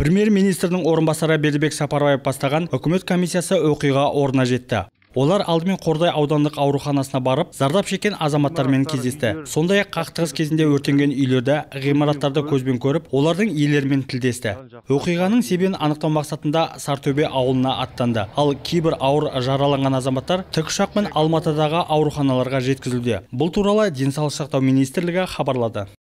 премьер-министрдің орынбасары бердібек сапарбаев бастаған үкімет комиссиясы оқиға орнына жетті олар алдымен қордай аудандық ауруханасына барып зардап шеккен азаматтармен кездесті сондай ақ қақтығыс кезінде өртенген үйлерді ғимараттарды көзбен көріп олардың иелерімен тілдесті оқиғаның себебін анықтау мақсатында сартөбе ауылына аттанды ал кейбір ауыр жараланған азаматтар тікұшақпен алматыдағы ауруханаларға жеткізілуде бұл туралы денсаулық сақтау министрлігі хабарлады